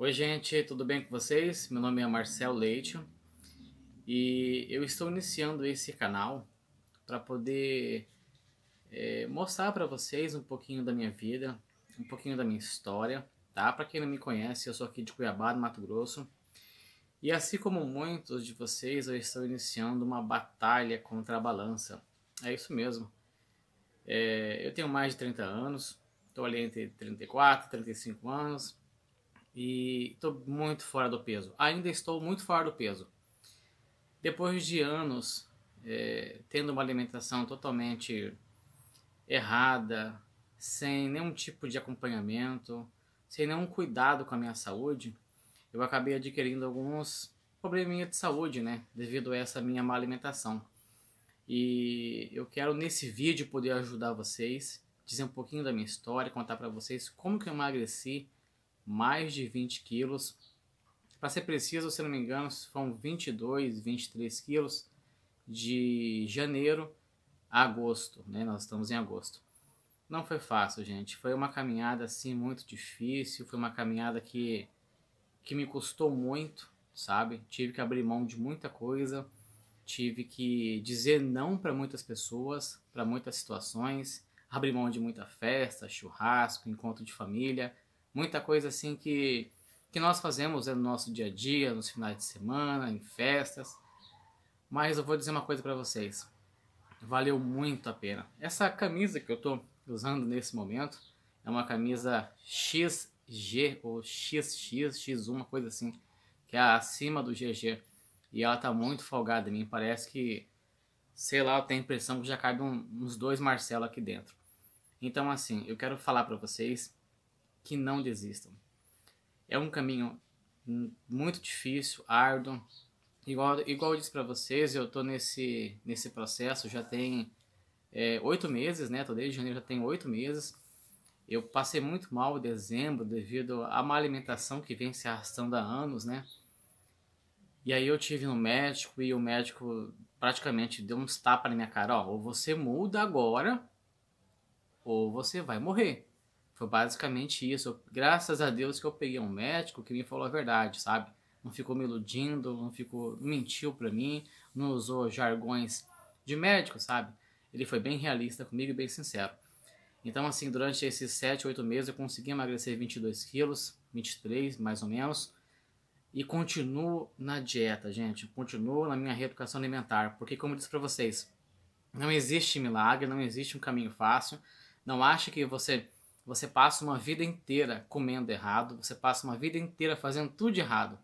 Oi, gente, tudo bem com vocês? Meu nome é Marcel Leite e eu estou iniciando esse canal para poder é, mostrar para vocês um pouquinho da minha vida, um pouquinho da minha história, tá? Para quem não me conhece, eu sou aqui de Cuiabá, no Mato Grosso. E assim como muitos de vocês, eu estou iniciando uma batalha contra a balança. É isso mesmo. É, eu tenho mais de 30 anos, estou ali entre 34 e 35 anos. E estou muito fora do peso. Ainda estou muito fora do peso. Depois de anos é, tendo uma alimentação totalmente errada, sem nenhum tipo de acompanhamento, sem nenhum cuidado com a minha saúde, eu acabei adquirindo alguns probleminhas de saúde, né? Devido a essa minha má alimentação. E eu quero nesse vídeo poder ajudar vocês, dizer um pouquinho da minha história, contar para vocês como que eu emagreci, mais de 20 quilos. Para ser preciso, se não me engano, foram 22, 23 quilos de janeiro a agosto, né? Nós estamos em agosto. Não foi fácil, gente. Foi uma caminhada assim muito difícil, foi uma caminhada que que me custou muito, sabe? Tive que abrir mão de muita coisa, tive que dizer não para muitas pessoas, para muitas situações, abrir mão de muita festa, churrasco, encontro de família, muita coisa assim que, que nós fazemos né, no nosso dia a dia, nos finais de semana, em festas. Mas eu vou dizer uma coisa para vocês. Valeu muito a pena. Essa camisa que eu estou usando nesse momento é uma camisa XG ou XX, X1, uma coisa assim, que é acima do GG. E ela tá muito folgada em mim, parece que, sei lá, eu tenho a impressão que já cabe um, uns dois Marcelo aqui dentro. Então assim, eu quero falar para vocês que não desistam. É um caminho muito difícil, árduo. Igual, igual eu disse para vocês, eu tô nesse, nesse processo já tem é, oito é, meses, né? Tô desde janeiro já tem oito meses. Eu passei muito mal em dezembro devido a uma alimentação que vem se arrastando há anos, né? E aí eu tive no médico e o médico praticamente deu uns tapas na minha cara, ó, ou você muda agora ou você vai morrer. Foi basicamente isso. graças a Deus que eu peguei um médico que me falou a verdade, sabe? Não ficou me iludindo, não ficou mentiu para mim, não usou jargões de médico, sabe? Ele foi bem realista comigo e bem sincero. Então, assim, durante esses 7, 8 meses eu consegui emagrecer 22 quilos, 23 mais ou menos, e continuo na dieta, gente. Continuo na minha reeducação alimentar, porque, como eu disse para vocês, não existe milagre, não existe um caminho fácil. Não acha que você você passa uma vida inteira comendo errado, você passa uma vida inteira fazendo tudo errado.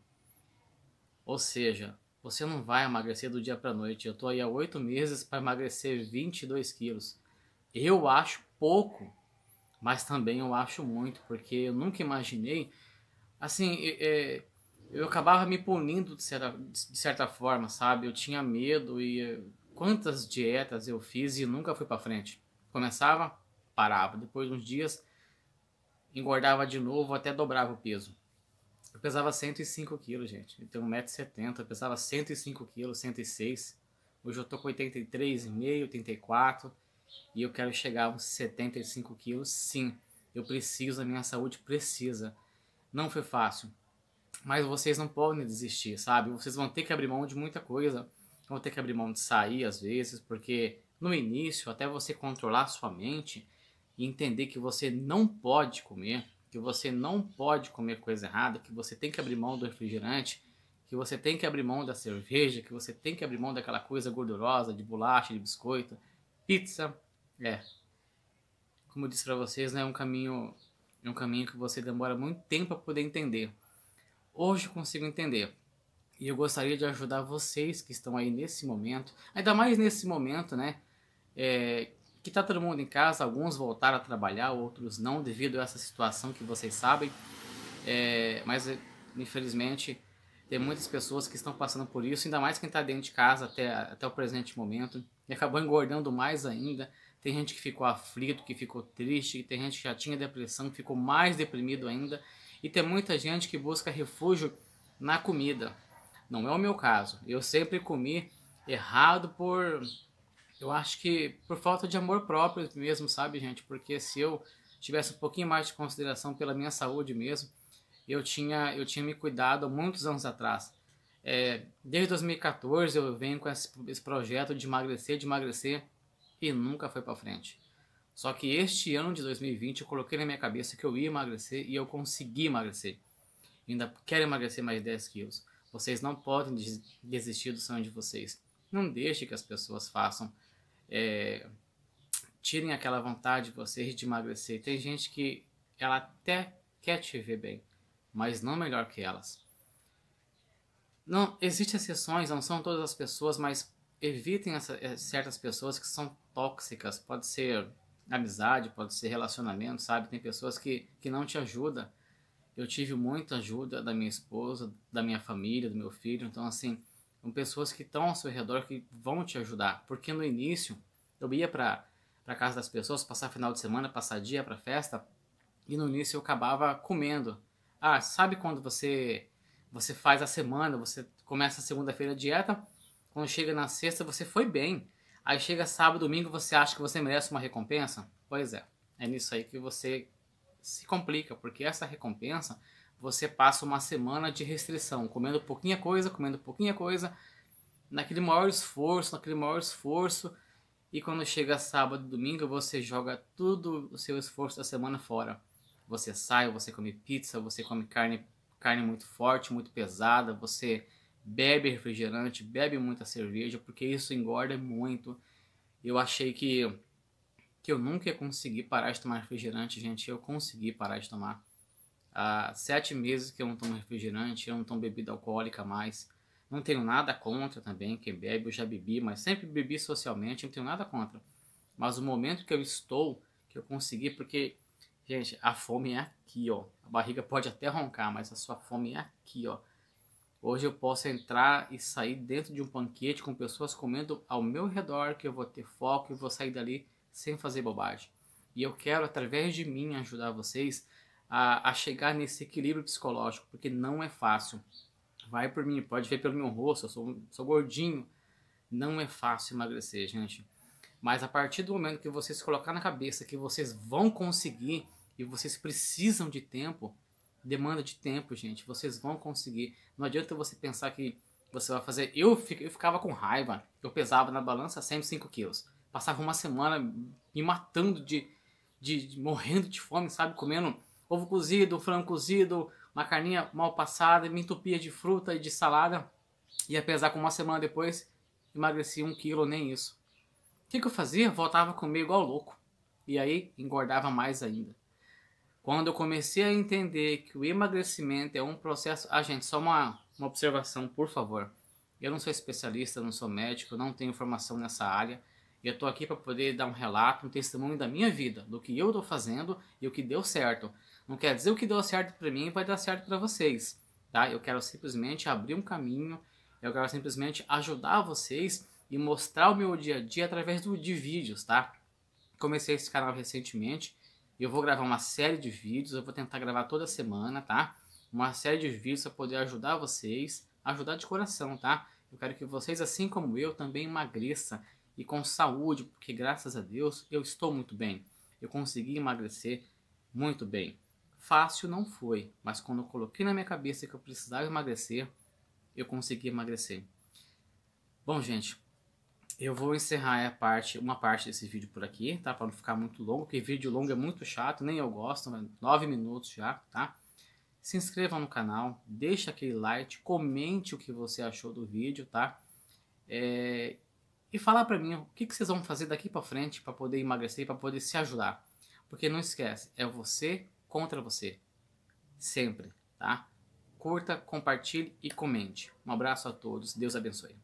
Ou seja, você não vai emagrecer do dia para noite. Eu estou aí há oito meses para emagrecer 22 quilos. Eu acho pouco, mas também eu acho muito, porque eu nunca imaginei. Assim, é, eu acabava me punindo de certa, de certa forma, sabe? Eu tinha medo e eh, quantas dietas eu fiz e nunca fui para frente. Começava, parava. Depois de uns dias, engordava de novo, até dobrava o peso. Eu pesava 105 quilos, gente. Eu tenho 1,70m, eu pesava 105 quilos, 106 Hoje eu tô com 83,5, 84 e eu quero chegar aos 75 quilos, sim. Eu preciso, a minha saúde precisa. Não foi fácil, mas vocês não podem desistir, sabe? Vocês vão ter que abrir mão de muita coisa, vão ter que abrir mão de sair às vezes, porque no início, até você controlar sua mente, e entender que você não pode comer, que você não pode comer coisa errada, que você tem que abrir mão do refrigerante, que você tem que abrir mão da cerveja, que você tem que abrir mão daquela coisa gordurosa, de bolacha, de biscoito, pizza, é. Como eu disse para vocês, né, é um caminho, é um caminho que você demora muito tempo para poder entender. Hoje eu consigo entender. E eu gostaria de ajudar vocês que estão aí nesse momento, ainda mais nesse momento, né, é, que está todo mundo em casa, alguns voltaram a trabalhar, outros não, devido a essa situação que vocês sabem. É, mas, infelizmente, tem muitas pessoas que estão passando por isso, ainda mais quem está dentro de casa até, até o presente momento, e acabou engordando mais ainda. Tem gente que ficou aflito, que ficou triste, tem gente que já tinha depressão, que ficou mais deprimido ainda, e tem muita gente que busca refúgio na comida. Não é o meu caso. Eu sempre comi errado por eu acho que por falta de amor próprio mesmo, sabe, gente? Porque se eu tivesse um pouquinho mais de consideração pela minha saúde mesmo, eu tinha, eu tinha me cuidado muitos anos atrás. É, desde 2014 eu venho com esse, esse projeto de emagrecer, de emagrecer e nunca foi para frente. Só que este ano de 2020 eu coloquei na minha cabeça que eu ia emagrecer e eu consegui emagrecer. ainda quero emagrecer mais 10 quilos. Vocês não podem desistir do sonho de vocês. Não deixe que as pessoas façam é, tirem aquela vontade de vocês de emagrecer. Tem gente que ela até quer te ver bem, mas não melhor que elas. Não, existem exceções, não são todas as pessoas, mas evitem essa, é, certas pessoas que são tóxicas. Pode ser amizade, pode ser relacionamento, sabe? Tem pessoas que, que não te ajudam. Eu tive muita ajuda da minha esposa, da minha família, do meu filho, então assim com pessoas que estão ao seu redor que vão te ajudar. Porque no início eu ia para para casa das pessoas, passar final de semana, passar dia para festa, e no início eu acabava comendo. Ah, sabe quando você você faz a semana, você começa a segunda-feira dieta, quando chega na sexta você foi bem. Aí chega sábado, domingo, você acha que você merece uma recompensa? Pois é. É nisso aí que você se complica, porque essa recompensa você passa uma semana de restrição, comendo pouquinha coisa, comendo pouquinha coisa, naquele maior esforço, naquele maior esforço, e quando chega sábado, domingo, você joga tudo o seu esforço da semana fora. Você sai, você come pizza, você come carne, carne muito forte, muito pesada, você bebe refrigerante, bebe muita cerveja, porque isso engorda muito. Eu achei que que eu nunca ia conseguir parar de tomar refrigerante, gente, eu consegui parar de tomar há sete meses que eu não tomo refrigerante, eu não tomo bebida alcoólica mais. Não tenho nada contra também quem bebe, eu já bebi, mas sempre bebi socialmente, não tenho nada contra. Mas o momento que eu estou, que eu consegui, porque, gente, a fome é aqui, ó. A barriga pode até roncar, mas a sua fome é aqui, ó. Hoje eu posso entrar e sair dentro de um banquete com pessoas comendo ao meu redor, que eu vou ter foco e vou sair dali sem fazer bobagem. E eu quero, através de mim, ajudar vocês a, a chegar nesse equilíbrio psicológico, porque não é fácil. Vai por mim, pode ver pelo meu rosto, eu sou, sou gordinho. Não é fácil emagrecer, gente. Mas a partir do momento que vocês colocar na cabeça que vocês vão conseguir e vocês precisam de tempo, demanda de tempo, gente. Vocês vão conseguir. Não adianta você pensar que você vai fazer. Eu, eu ficava com raiva. Eu pesava na balança 105 quilos. Passava uma semana me matando de, de, de morrendo de fome, sabe? Comendo ovo cozido, frango cozido, uma carninha mal passada, me entupia de fruta e de salada. Ia pesar com uma semana depois, emagreci um quilo, nem isso. O que, que eu fazia? Voltava a comer igual louco. E aí engordava mais ainda. Quando eu comecei a entender que o emagrecimento é um processo. Ah, gente, só uma, uma observação, por favor. Eu não sou especialista, não sou médico, não tenho formação nessa área. E eu tô aqui para poder dar um relato, um testemunho da minha vida, do que eu tô fazendo e o que deu certo. Não quer dizer o que deu certo para mim vai dar certo para vocês, tá? Eu quero simplesmente abrir um caminho, eu quero simplesmente ajudar vocês e mostrar o meu dia a dia através do, de vídeos, tá? Comecei esse canal recentemente, eu vou gravar uma série de vídeos, eu vou tentar gravar toda semana, tá? Uma série de vídeos para poder ajudar vocês, ajudar de coração, tá? Eu quero que vocês, assim como eu, também emagreçam, e com saúde, porque graças a Deus eu estou muito bem. Eu consegui emagrecer muito bem. Fácil não foi, mas quando eu coloquei na minha cabeça que eu precisava emagrecer, eu consegui emagrecer. Bom, gente, eu vou encerrar a parte, uma parte desse vídeo por aqui, tá? Para não ficar muito longo, porque vídeo longo é muito chato, nem eu gosto, nove minutos já, tá? Se inscreva no canal, deixa aquele like, comente o que você achou do vídeo, tá? É, e falar para mim o que, que vocês vão fazer daqui para frente para poder emagrecer, para poder se ajudar. Porque não esquece, é você contra você. Sempre, tá? Curta, compartilhe e comente. Um abraço a todos. Deus abençoe.